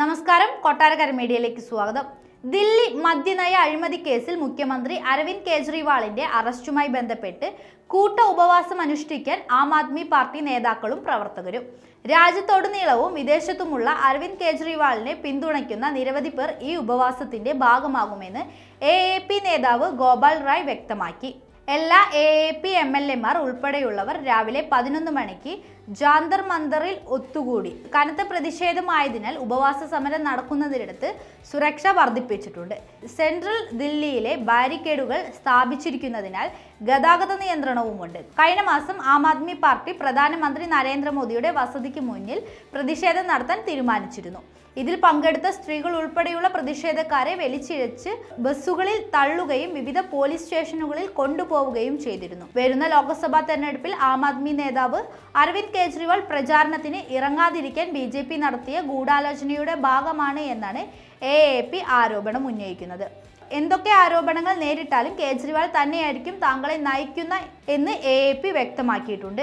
നമസ്കാരം കൊട്ടാരക്കര മീഡിയയിലേക്ക് സ്വാഗതം ദില്ലി മദ്യനയ അഴിമതി കേസിൽ മുഖ്യമന്ത്രി അരവിന്ദ് കെജ്രിവാളിന്റെ അറസ്റ്റുമായി ബന്ധപ്പെട്ട് കൂട്ട ഉപവാസം അനുഷ്ഠിക്കാൻ ആം ആദ്മി പാർട്ടി നേതാക്കളും പ്രവർത്തകരും രാജ്യത്തുടനീളവും വിദേശത്തുമുള്ള അരവിന്ദ് കെജ്രിവാളിനെ പിന്തുണയ്ക്കുന്ന നിരവധി പേർ ഈ ഉപവാസത്തിന്റെ ഭാഗമാകുമെന്ന് എ നേതാവ് ഗോപാൽ റായ് വ്യക്തമാക്കി എല്ലാ A A P M L എമാർ ഉൾപ്പെടെയുള്ളവർ രാവിലെ പതിനൊന്ന് മണിക്ക് ജാന്തർ മന്ദറിൽ ഒത്തുകൂടി കനത്ത പ്രതിഷേധമായതിനാൽ ഉപവാസ സമരം നടക്കുന്നതിനടുത്ത് സുരക്ഷ വർദ്ധിപ്പിച്ചിട്ടുണ്ട് സെൻട്രൽ ദില്ലിയിലെ ബാരിക്കേഡുകൾ സ്ഥാപിച്ചിരിക്കുന്നതിനാൽ ഗതാഗത നിയന്ത്രണവുമുണ്ട് കഴിഞ്ഞ മാസം ആം ആദ്മി പാർട്ടി പ്രധാനമന്ത്രി നരേന്ദ്രമോദിയുടെ വസതിക്ക് മുന്നിൽ പ്രതിഷേധം നടത്താൻ തീരുമാനിച്ചിരുന്നു ഇതിൽ പങ്കെടുത്ത സ്ത്രീകൾ ഉൾപ്പെടെയുള്ള പ്രതിഷേധക്കാരെ വലിച്ചിഴച്ച് ബസ്സുകളിൽ തള്ളുകയും വിവിധ പോലീസ് സ്റ്റേഷനുകളിൽ കൊണ്ടുപോയി പോവുകയും ചെയ്തിരുന്നു വരുന്ന ലോക്സഭാ തെരഞ്ഞെടുപ്പിൽ ആം ആദ്മി നേതാവ് അരവിന്ദ് കെജ്രിവാൾ പ്രചാരണത്തിന് ഇറങ്ങാതിരിക്കാൻ ബി ജെ പി നടത്തിയ ഗൂഢാലോചനയുടെ ഭാഗമാണ് എന്നാണ് എ എ പി ആരോപണം ഉന്നയിക്കുന്നത് എന്തൊക്കെ ആരോപണങ്ങൾ നേരിട്ടാലും കേജ്രിവാൾ തന്നെയായിരിക്കും താങ്കളെ നയിക്കുന്ന എന്ന് എ വ്യക്തമാക്കിയിട്ടുണ്ട്